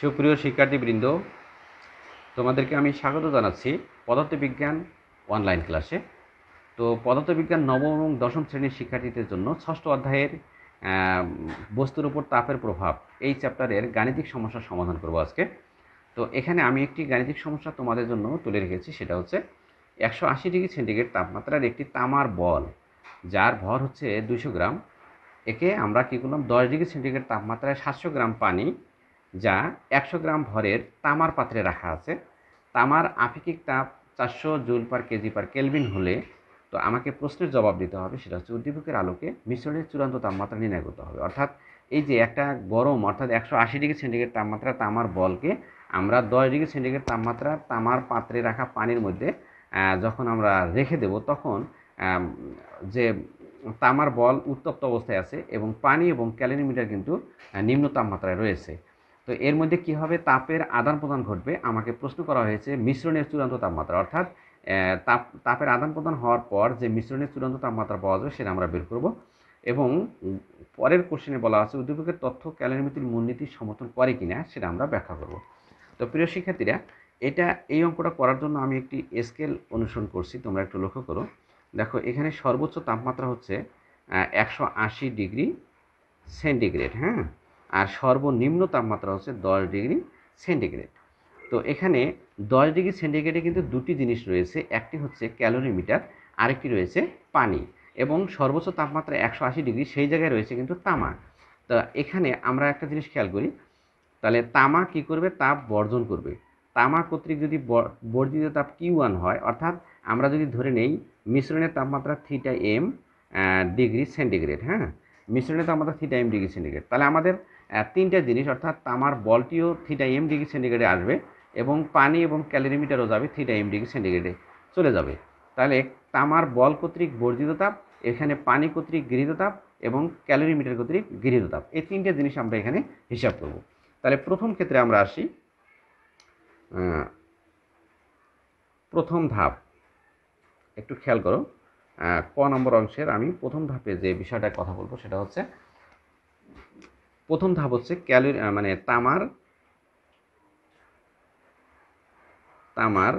সুপ্রিয় শিক্ষার্থীবৃন্দ তোমাদেরকে আমি স্বাগত জানাচ্ছি পদার্থবিজ্ঞান অনলাইন ক্লাসে তো পদার্থবিজ্ঞান নবম এবং দশম শ্রেণীর শিক্ষার্থীদের জন্য ষষ্ঠ অধ্যায়ের বস্তুর উপর তাপের প্রভাব এই চ্যাপ্টারের গাণিতিক সমস্যার সমাধান করব আজকে তো এখানে আমি একটি গাণিতিক সমস্যা তোমাদের জন্য তুলে রেখেছি সেটা হচ্ছে একশো আশি ডিগ্রি সেন্টিগ্রেড তাপমাত্রার একটি তামার বল যার ভর হচ্ছে দুশো গ্রাম একে আমরা কী করলাম দশ ডিগ্রি সেন্টিগ্রেড তাপমাত্রায় সাতশো গ্রাম পানি যা একশো গ্রাম ভরের তামার পাত্রে রাখা আছে তামার আপেক্ষিক তাপ চারশো joule per kg per kelvin হলে তো আমাকে প্রশ্নের জবাব দিতে হবে সেটা হচ্ছে উদ্দীপকের আলোকে মিশ্রণের চূড়ান্ত তাপমাত্রা নির্ণয় করতে হবে অর্থাৎ এই যে একটা গরম অর্থাৎ একশো আশি ডিগ্রি সেন্টিগ্রেড তাপমাত্রা তামার বলকে আমরা দশ ডিগ্রি সেন্টিগ্রেড তাপমাত্রা তামার পাত্রে রাখা পানির মধ্যে যখন আমরা রেখে দেব তখন যে তামার বল উত্তপ্ত অবস্থায় আছে এবং পানি এবং ক্যালোরিমিটার কিন্তু নিম্ন তাপমাত্রায় রয়েছে তো এর মধ্যে কি হবে তাপের আদান প্রদান ঘটবে আমাকে প্রশ্ন করা হয়েছে মিশ্রণের চূড়ান্ত তাপমাত্রা অর্থাৎ তাপ তাপের আদান প্রদান হওয়ার পর যে মিশ্রণের চূড়ান্ত তাপমাত্রা পাওয়া যাবে সেটা আমরা বের করব এবং পরের কোশ্চেনে বলা আছে উদ্দীপকের তথ্য ক্যালোরিমিতির মূলনীতি সমর্থন করে কি না সেটা আমরা ব্যাখ্যা করব তো প্রিয় শিক্ষার্থীরা এটা এই অঙ্কটা করার জন্য আমি একটি স্কেল অনুসরণ করছি তোমরা একটু লক্ষ্য করো দেখো এখানে সর্বোচ্চ তাপমাত্রা হচ্ছে একশো ডিগ্রি সেন্টিগ্রেড হ্যাঁ আর সর্বনিম্ন তাপমাত্রা হচ্ছে দশ ডিগ্রি সেন্টিগ্রেড তো এখানে দশ ডিগ্রি সেন্টিগ্রেডে কিন্তু দুটি জিনিস রয়েছে একটি হচ্ছে ক্যালোরিমিটার আরেকটি রয়েছে পানি এবং সর্বোচ্চ তাপমাত্রা একশো আশি ডিগ্রি সেই জায়গায় রয়েছে কিন্তু তামা তো এখানে আমরা একটা জিনিস খেয়াল করি তাহলে তামা কি করবে তাপ বর্জন করবে তামা কর্তৃক যদি বর্জিত তাপ কিউ ওয়ান হয় অর্থাৎ আমরা যদি ধরে নেই মিশ্রণের তাপমাত্রা থ্রিটা এম ডিগ্রি সেন্টিগ্রেড হ্যাঁ মিশ্রণে তো আমাদের থিটা এম ডিগ্রি সেন্টিগ্রেড তাহলে আমাদের তিনটা জিনিস অর্থাৎ তামার বলটিও থিটা এম ডিগ্রি সেন্টিগ্রেডে আসবে এবং পানি এবং ক্যালোরিমিটারও যাবে থিটা এম ডিগ্রি সেন্টিগ্রেডে চলে যাবে তাহলে তামার বল কর্তৃক বর্জিত তাপ এখানে পানি কর্তৃক গৃহীত তাপ এবং ক্যালোরিমিটার কর্তৃক গৃহীত তাপ এই তিনটে জিনিস আমরা এখানে হিসাব করব তাহলে প্রথম ক্ষেত্রে আমরা আসি প্রথম ধাপ একটু খেয়াল করো ক নম্বর অংশের আমি প্রথম ধাপে যে বিষয়টা কথা বলবো সেটা হচ্ছে প্রথম ধাপ হচ্ছে ক্যালোরি মানে তামার তামার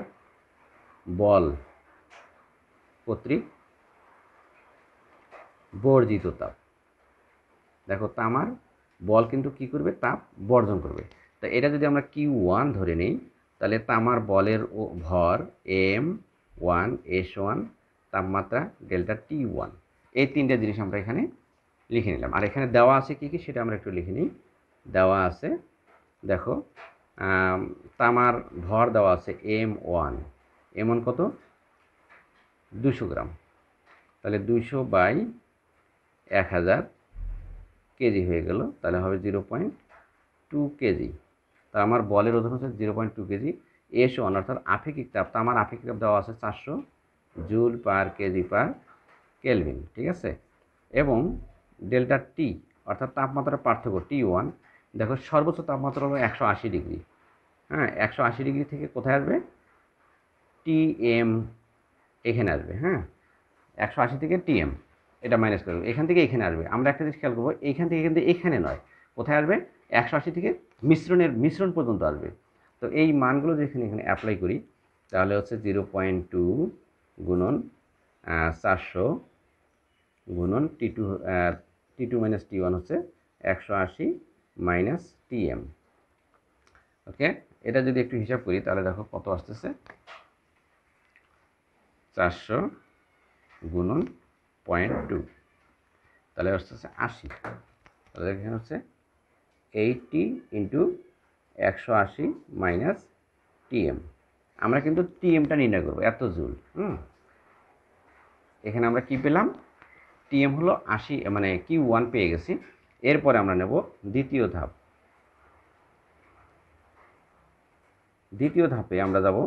বল কর্তৃক বর্জিত তাপ দেখো তামার বল কিন্তু কি করবে তাপ বর্জন করবে তা এটা যদি আমরা কিউ ওয়ান ধরে নিই তাহলে তামার বলের ভর এম ওয়ান এস ওয়ান তাপমাত্রা ডেল্টা টি ওয়ান এই তিনটে জিনিস আমরা এখানে লিখে নিলাম আর এখানে দেওয়া আছে কি কি সেটা আমরা একটু লিখে নিই দেওয়া আছে দেখো তামার ভর দেওয়া আছে এম ওয়ান এমন কত দুশো গ্রাম তাহলে দুশো বাই এক হাজার কেজি হয়ে গেল তাহলে হবে জিরো পয়েন্ট টু কেজি তা আমার বলের ওজন হচ্ছে zero point two kg S one অর্থাৎ আপেক্ষিক তাপ তা আমার আপেক্ষিক তাপ দেওয়া আছে চারশো joule per kg per kelvin ঠিক আছে এবং ডেল্টা টি অর্থাৎ তাপমাত্রার পার্থক্য টি ওয়ান দেখো সর্বোচ্চ তাপমাত্রা হলো একশো আশি ডিগ্রি হ্যাঁ একশো আশি ডিগ্রি থেকে কোথায় আসবে টি এম এখানে আসবে হ্যাঁ একশো আশি থেকে টি এম এটা মাইনাস করবে এখান থেকে এখানে আসবে আমরা একটা জিনিস খেয়াল করবো এখান থেকে কিন্তু এখানে নয় কোথায় আসবে একশো আশি থেকে মিশ্রণের মিশ্রণ পর্যন্ত আসবে তো এই মানগুলো যেখানে এখানে অ্যাপ্লাই করি তাহলে হচ্ছে জিরো পয়েন্ট টু গুণন চারশো গুণন T two T two minus T one হচ্ছে একশো আশি মাইনাস টি এম ওকে এটা যদি একটু হিসাব করি তাহলে দেখো কত আসতেছে চারশো গুণন পয়েন্ট টু তাহলে আসতেছে আশি তাহলে এখানে হচ্ছে এইটটি ইন্টু একশো আশি মাইনাস টিএম আমরা কিন্তু টিএমটা নির্ণয় করবো এত জুল হুম এখানে আমরা কি পেলাম টিএম হলো আশি মানে কিউ ওয়ান পেয়ে গেছি এরপরে আমরা নেব দ্বিতীয় ধাপ দ্বিতীয় ধাপে আমরা যাব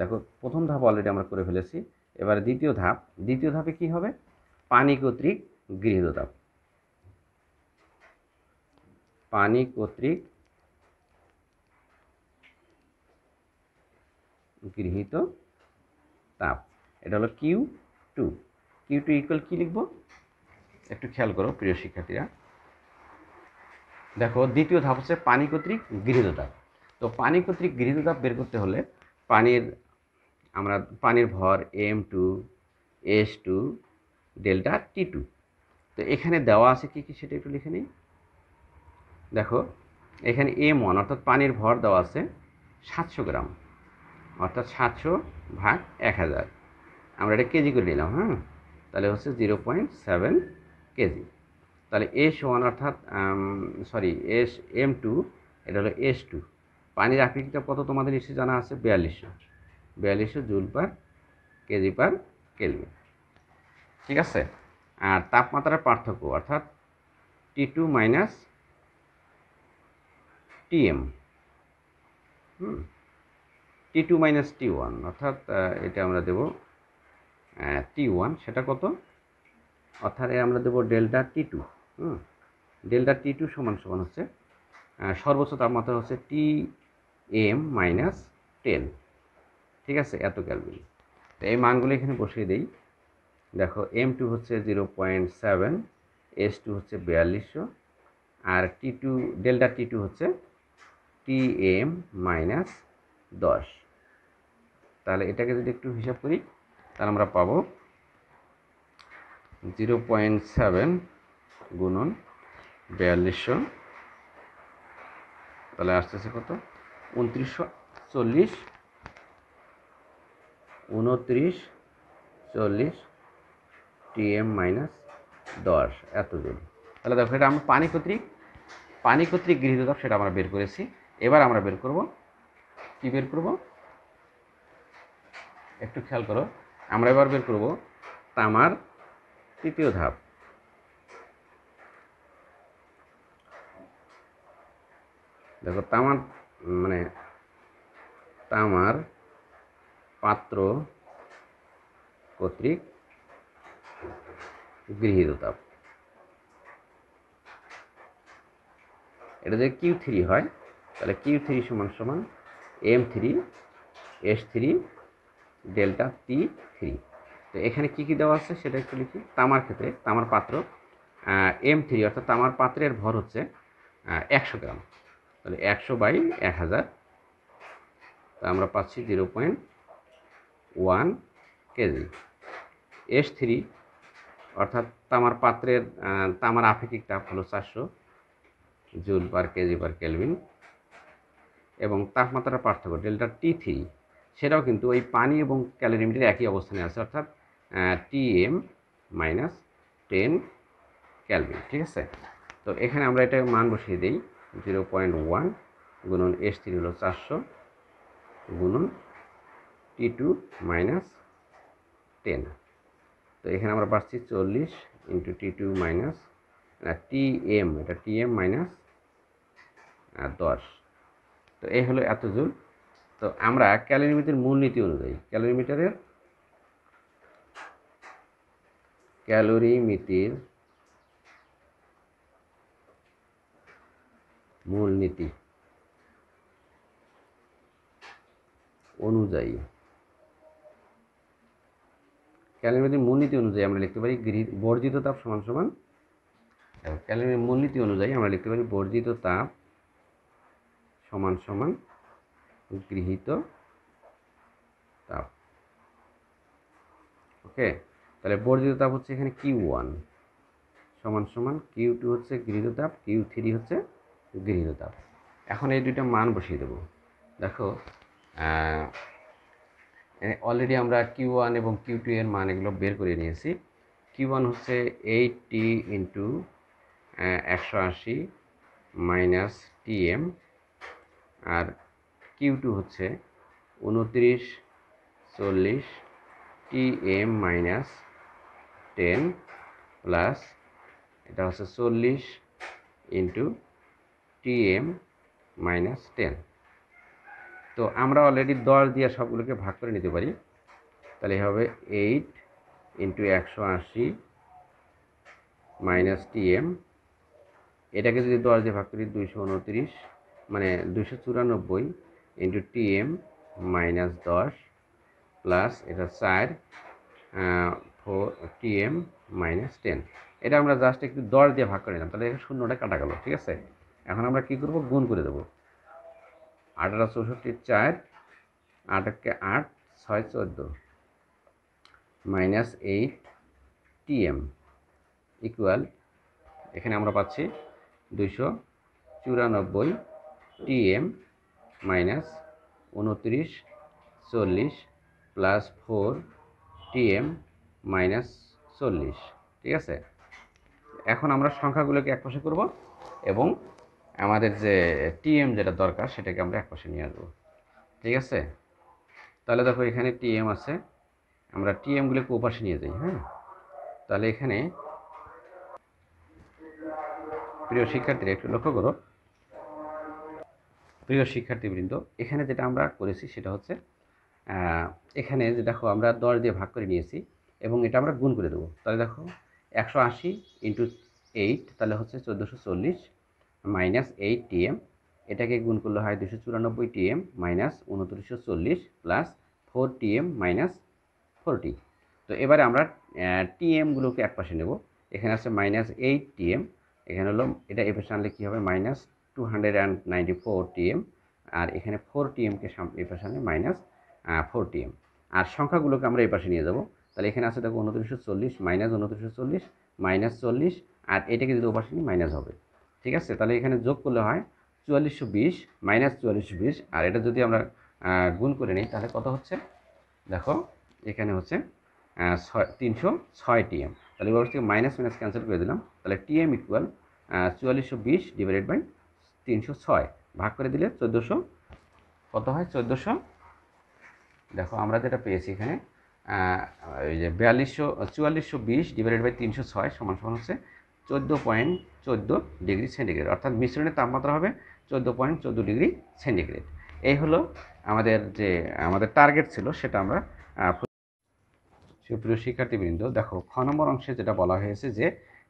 দেখো প্রথম ধাপ অলরেডি আমরা করে ফেলেছি এবার দ্বিতীয় ধাপ দ্বিতীয় ধাপে কি হবে পানি কর্তৃক গৃহীত ধাপ পানি কর্তৃক গৃহীত তাপ এটা হলো Q two Q two equal কী লিখব একটু খেয়াল করো প্রিয় শিক্ষার্থীরা দেখো দ্বিতীয় ধাপ হচ্ছে পানি কর্তৃক গৃহীত ধাপ তো পানি কর্তৃক গৃহীত ধাপ বের করতে হলে পানির আমরা পানির ভর M two S two delta T two তো এখানে দেওয়া আছে কি কি সেটা একটু লিখে নিই দেখো এখানে এম ওয়ান অর্থাৎ পানির ভর দেওয়া আছে সাতশো গ্রাম অর্থাৎ সাতশো ভাগ এক হাজার আমরা এটা কেজি করে নিলাম হ্যাঁ তাহলে হচ্ছে জিরো পয়েন্ট সেভেন কেজি তাহলে এস ওয়ান অর্থাৎ সরি এস এম টু এটা হলো এস টু পানির আকৃতিটা কত তোমাদের নিশ্চয়ই জানা আছে বিয়াল্লিশশো বিয়াল্লিশশো joule per kg per kelvin ঠিক আছে আর তাপমাত্রার পার্থক্য অর্থাৎ T two minus TM T two minus T one অর্থাৎ এটা আমরা দেবো টি ওয়ান সেটা কত অর্থাৎ আমরা দেবো delta T two hmm delta T two সমান সমান হচ্ছে সর্বোচ্চ তাপমাত্রা হচ্ছে টি এম মাইনাস টেন ঠিক আছে এত ক্যালভিন তো এই মানগুলো এখানে বসিয়ে দিই দেখো এম টু হচ্ছে zero point seven S two হচ্ছে বিয়াল্লিশশো আর T two delta T two হচ্ছে টি এম মাইনাস দশ তাহলে এটাকে যদি একটু হিসাব করি তাহলে আমরা পাবো জিরো পয়েন্ট সেভেন গুণন বিয়াল্লিশশো তাহলে আসতেছে কত উনত্রিশশো চল্লিশ উনত্রিশ চল্লিশ টিএম মাইনাস দশ এত দূর তাহলে দেখো এটা আমরা পানি কর্তৃক পানি কর্তৃক গৃহীত তাপ সেটা আমরা বের করেছি এবার আমরা বের করব কি বের করব একটু খেয়াল করো আমরা এবার বের করব তামার তৃতীয় ধাপ দেখো তামার মানে তামার পাত্র কর্তৃক গৃহীত তাপ এটা যদি কিউ থ্রি হয় তাহলে কিউ থ্রি সমান সমান M three S three delta P three তো এখানে কী কী দেওয়া আছে সেটা একটু লিখি তামার ক্ষেত্রে তামার পাত্র এম থ্রি অর্থাৎ তামার পাত্রের ভর হচ্ছে একশো গ্রাম তাহলে একশো বাই এক হাজার তা আমরা পাচ্ছি zero point one kg S three অর্থাৎ তামার পাত্রের তামার আপেক্ষিক তাপ হলো চারশো joule per kg per kelvin এবং তাপমাত্রার পার্থক্য ডেল্টা টি থ্রি সেটাও কিন্তু ওই পানি এবং ক্যালোরিমিটির একই অবস্থানে আছে অর্থাৎ টিএম মাইনাস টেন ক্যালভিন ঠিক আছে তো এখানে আমরা এটা মান বসিয়ে দিই জিরো পয়েন্ট ওয়ান গুণন এস থ্রি হলো চারশো গুণন টি টু মাইনাস টেন তো এখানে আমরা পাচ্ছি চল্লিশ into T two minus T M এটা টি এম মাইনাস দশ তো এই হলো এত জুল তো আমরা ক্যালোরিমিটার মূলনীতি অনুযায়ী ক্যালোরিমিটারের মূল মূলনীতি অনুযায়ী মূল মূলনীতি অনুযায়ী আমরা লিখতে পারি গৃহীত বর্জিত তাপ সমান সমান মূল মূলনীতি অনুযায়ী আমরা লিখতে পারি বর্জিত তাপ সমান সমান গৃহীত তাপ ওকে তাহলে বর্ধিত তাপ হচ্ছে এখানে কিউ ওয়ান সমান সমান কিউ টু হচ্ছে গৃহীত তাপ কিউ থ্রি হচ্ছে গৃহীত তাপ এখন এই দুইটা মান বসিয়ে দেবো দেখো অলরেডি আমরা কিউ ওয়ান এবং কিউ টু এর মান এগুলো বের করে নিয়েছি কিউ ওয়ান হচ্ছে এইটি ইন্টু একশো আশি মাইনাস টিএম আর কিউ টু হচ্ছে উনত্রিশ চল্লিশ T M minus ten plus এটা হচ্ছে চল্লিশ into T M minus ten তো আমরা অলরেডি দশ দিয়ে সবগুলোকে ভাগ করে নিতে পারি তাহলে হবে এইট ইন্টু একশো আশি মাইনাস টি এম এটাকে যদি দশ দিয়ে ভাগ করি দুইশো উনত্রিশ মানে দুইশো চুরানব্বই ইন্টু টি এম মাইনাস দশ প্লাস এটা চার four T M minus ten এটা আমরা জাস্ট একটু দশ দিয়ে ভাগ করে নিলাম তাহলে এটা শূন্যটা কাটা গেল ঠিক আছে এখন আমরা কী করবো গুণ করে দেবো আঠারো চৌষট্টি চার আটকে আট ছয় চোদ্দো minus eight T M equal এখানে আমরা পাচ্ছি দুশো চুরানব্বই টি এম মাইনাস উনত্রিশ চল্লিশ প্লাস ফোর টিএম মাইনাস চল্লিশ ঠিক আছে এখন আমরা সংখ্যাগুলোকে একপাশে করব এবং আমাদের যে টিএম যেটা দরকার সেটাকে আমরা একপাশে নিয়ে আসবো ঠিক আছে তাহলে দেখো এখানে টিএম আছে আমরা টিএমগুলোকে ওপাশে নিয়ে যাই হ্যাঁ তাহলে এখানে প্রিয় শিক্ষার্থীরা একটু লক্ষ্য করো প্রিয় শিক্ষার্থীবৃন্দ এখানে যেটা আমরা করেছি সেটা হচ্ছে এখানে যে দেখো আমরা দশ দিয়ে ভাগ করে নিয়েছি এবং এটা আমরা গুণ করে দেবো তাহলে দেখো একশো আশি ইন্টু এইট তাহলে হচ্ছে চোদ্দোশো চল্লিশ মাইনাস এইট টিএম এটাকে গুণ করলে হয় দুশো চুরানব্বই টিএম মাইনাস উনত্রিশশো চল্লিশ plus four TM minus forty তো এবারে আমরা টিএমগুলোকে এক পাশে নেব এখানে আছে মাইনাস এইট টিএম এখানে হলো এটা এ পাশে আনলে কী হবে minus two hundred and ninety four TM আর এখানে ফোর টিএমকে এই পাশে আনলে মাইনাস ফোর টিএম আর সংখ্যাগুলোকে আমরা এই পাশে নিয়ে যাবো তাহলে এখানে আছে দেখো উনত্রিশশো চল্লিশ মাইনাস উনত্রিশশো চল্লিশ মাইনাস চল্লিশ আর এটাকে যদি ওপাশে নিই মাইনাস হবে ঠিক আছে তাহলে এখানে যোগ করলে হয় চুয়াল্লিশশো বিশ মাইনাস চুয়াল্লিশশো বিশ আর এটা যদি আমরা গুণ করে নিই তাহলে কত হচ্ছে দেখো এখানে হচ্ছে ছয় তিনশো ছয় টিএম তাহলে এবার থেকে মাইনাস মাইনাস ক্যান্সেল করে দিলাম তাহলে টিএম ইকুয়াল চুয়াল্লিশশো বিশ ডিভাইডেড বাই তিনশো ছয় ভাগ করে দিলে চোদ্দোশো কত হয় চোদ্দোশো দেখো আমরা যেটা পেয়েছি এখানে ওই যে বিয়াল্লিশশো চুয়াল্লিশশো বিশ ডিভাইডেড বাই তিনশো ছয় সমান সমান হচ্ছে চোদ্দো পয়েন্ট চোদ্দো ডিগ্রি সেন্টিগ্রেড অর্থাৎ মিশ্রণের তাপমাত্রা হবে চোদ্দো পয়েন্ট চোদ্দো ডিগ্রি সেন্টিগ্রেড এই হলো আমাদের যে আমাদের টার্গেট ছিল সেটা আমরা সুপ্রিয় শিক্ষার্থীবৃন্দ দেখো খ নম্বর অংশে যেটা বলা হয়েছে যে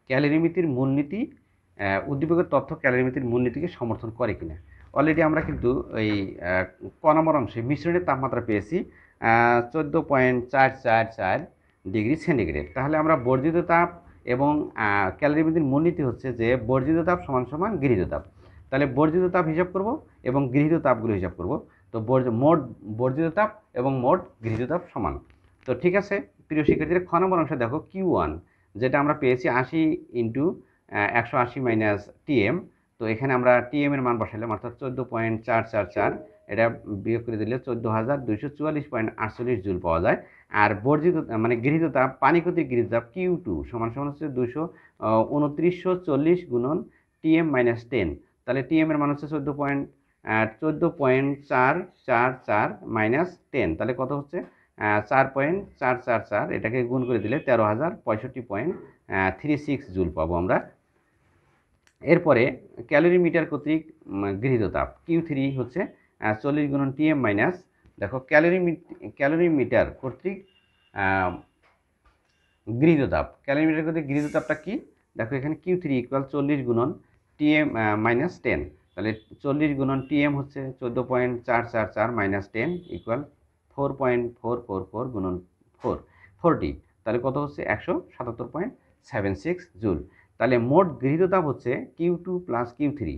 ক্যালোরিমিতির মূলনীতি উদ্দীপকের তথ্য ক্যালোরিমিতির মূলনীতিকে সমর্থন করে কিনা অলরেডি আমরা কিন্তু এই ক নম্বর অংশে মিশ্রণের তাপমাত্রা পেয়েছি চোদ্দো পয়েন্ট চার চার চার ডিগ্রি সেন্টিগ্রেড তাহলে আমরা বর্জিত তাপ এবং ক্যালোরিমিতির মূলনীতি হচ্ছে যে বর্জিত তাপ সমান সমান গৃহীত তাপ তাহলে বর্জিত তাপ হিসাব করব এবং গৃহীত তাপগুলো হিসাব করব তো মোট বর্জিত তাপ এবং মোট গৃহীত তাপ সমান তো ঠিক আছে প্রিয় শিক্ষার্থীরা খ নম্বর অংশে দেখো কিউ ওয়ান যেটা আমরা পেয়েছি আশি ইন্টু একশো আশি মাইনাস টিএম তো এখানে আমরা টিএম এর মান বসাইলাম অর্থাৎ চোদ্দো পয়েন্ট চার চার চার এটা বিয়োগ করে দিলে চোদ্দো হাজার দুইশো চুয়াল্লিশ পয়েন্ট আটচল্লিশ জুল পাওয়া যায় আর বর্জিত মানে গৃহীত তাপ পানিকতির গৃহীত তাপ কিউ টু সমান সমান হচ্ছে দুশো উনত্রিশশো চল্লিশ গুণন টিএম মাইনাস টেন তাহলে টিএম এর মান হচ্ছে চোদ্দো পয়েন্ট চোদ্দো পয়েন্ট চার চার চার মাইনাস টেন তাহলে কত হচ্ছে চার পয়েন্ট চার চার চার এটাকে গুণ করে দিলে তেরো হাজার পঁয়ষট্টি পয়েন্ট থ্রি সিক্স জুল পাবো আমরা এরপরে ক্যালোরি মিটার কর্তৃক গৃহীত তাপ কিউ থ্রি হচ্ছে চল্লিশ গুণন টিএম মাইনাস দেখো ক্যালোরি ক্যালোরি মিটার কর্তৃক গৃহীত তাপ ক্যালোরি মিটার কর্তৃক গৃহীত তাপটা কী দেখো এখানে কিউ থ্রি ইকুয়াল চল্লিশ গুণন টিএম মাইনাস টেন তাহলে চল্লিশ গুণন টিএম হচ্ছে চোদ্দো পয়েন্ট চার চার চার minus ten equal four point four four four গুণন ফোর ফোরটি তাহলে কত হচ্ছে একশো সাতাত্তর পয়েন্ট সেভেন সিক্স জুল তাহলে মোট গৃহীত তাপ হচ্ছে Q two plus Q three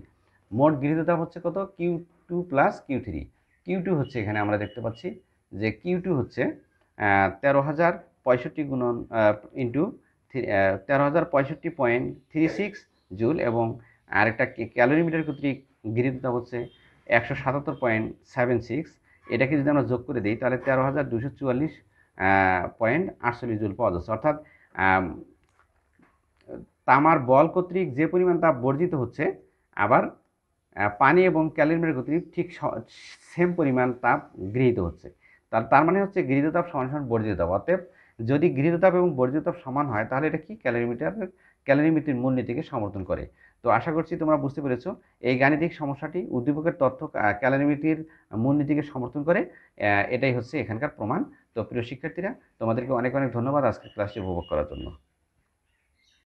মোট গৃহীত তাপ হচ্ছে কত Q two plus Q three Q two হচ্ছে এখানে আমরা দেখতে পাচ্ছি যে কিউ টু হচ্ছে তেরো হাজার পঁয়ষট্টি গুণন ইন্টু তেরো হাজার পঁয়ষট্টি পয়েন্ট থ্রি সিক্স জুল এবং আরেকটা ক্যালোরিমিটার কর্তৃক গৃহীত তাপ হচ্ছে একশো সাতাত্তর পয়েন্ট সেভেন সিক্স এটাকে যদি আমরা যোগ করে দিই তাহলে তেরো হাজার দুশো চুয়াল্লিশ পয়েন্ট আটচল্লিশ জুল পাওয়া যাচ্ছে অর্থাৎ তামার বল কর্তৃক যে পরিমাণ তাপ বর্জিত হচ্ছে আবার পানি এবং ক্যালিমের কর্তৃক ঠিক সেম পরিমাণ তাপ গৃহীত হচ্ছে তার তার মানে হচ্ছে গৃহীত তাপ সমান সমান বর্জিত তাপ অতএব যদি গৃহীত তাপ এবং বর্জিত তাপ সমান হয় তাহলে এটা কি ক্যালোরিমিটার ক্যালোরিমিটির মূলনীতিকে সমর্থন করে তো আশা করছি তোমরা বুঝতে পেরেছো এই গাণিতিক সমস্যাটি উদ্দীপকের তথ্য ক্যালোরিমিটির মূলনীতিকে সমর্থন করে এটাই হচ্ছে এখানকার প্রমাণ তো প্রিয় শিক্ষার্থীরা তোমাদেরকে অনেক অনেক ধন্যবাদ আজকের ক্লাসটি উপভোগ করার জন্য